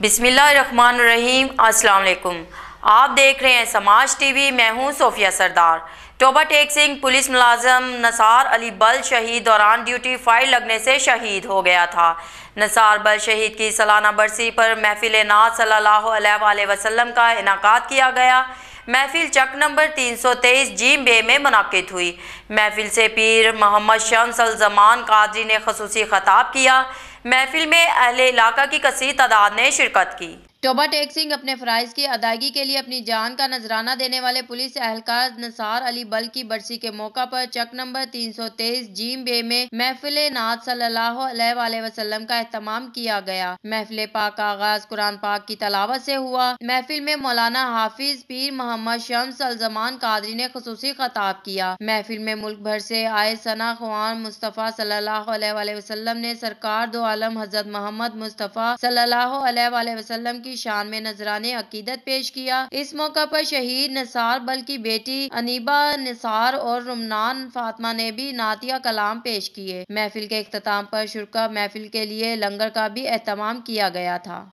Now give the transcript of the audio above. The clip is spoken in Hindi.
बिसमीम अस्सलाम आप देख रहे हैं समाज टीवी मैं हूं सोफिया सरदार टोबा टेक सिंह पुलिस मुलाजम नसार अली बल शहीद दौरान ड्यूटी फायर लगने से शहीद हो गया था नसार बल शहीद की सालाना बरसी पर महफिल नाज सल्ला वसल्लम का इनका किया गया महफिल चक नंबर 323 जीम बे में मुनद हुई महफिल से पीर मोहम्मद शम्स अलजमान कादरी ने खसूसी खताब किया महफिल में अहले इलाका की कसी तादाद ने शिरकत की टोबा टेक सिंह अपने फ़राइज़ की अदायगी के लिए अपनी जान का नजराना देने वाले पुलिस एहलकार नसार अली बल की बरसी के मौका पर चक नंबर 323 जीम बे में महफिल नाथ सल्लल्लाहु वसल्लम का अहतमाम किया गया महफिल पाक का आगाज कुरान पाक की तलावत से हुआ महफिल में मौलाना हाफिज पीर मोहम्मद शम्स अलजमान कादरी ने खसूसी खताब किया महफिल में मुल्क भर से आए सना खुआन मुस्तफ़ा सल्ला वसलम ने सरकार दो आलम हजरत मोहम्मद मुस्तफ़ा सल्लल्लाहु अलैहि वसल्लम की शान में नजरान अकीदत पेश किया इस मौका पर शहीद निसार बल्कि बेटी अनीबा निसार और रुमनान फातमा ने भी नातिया कलाम पेश किए महफिल के अख्ताम पर शुरा महफिल के लिए लंगर का भी अहतमाम किया गया था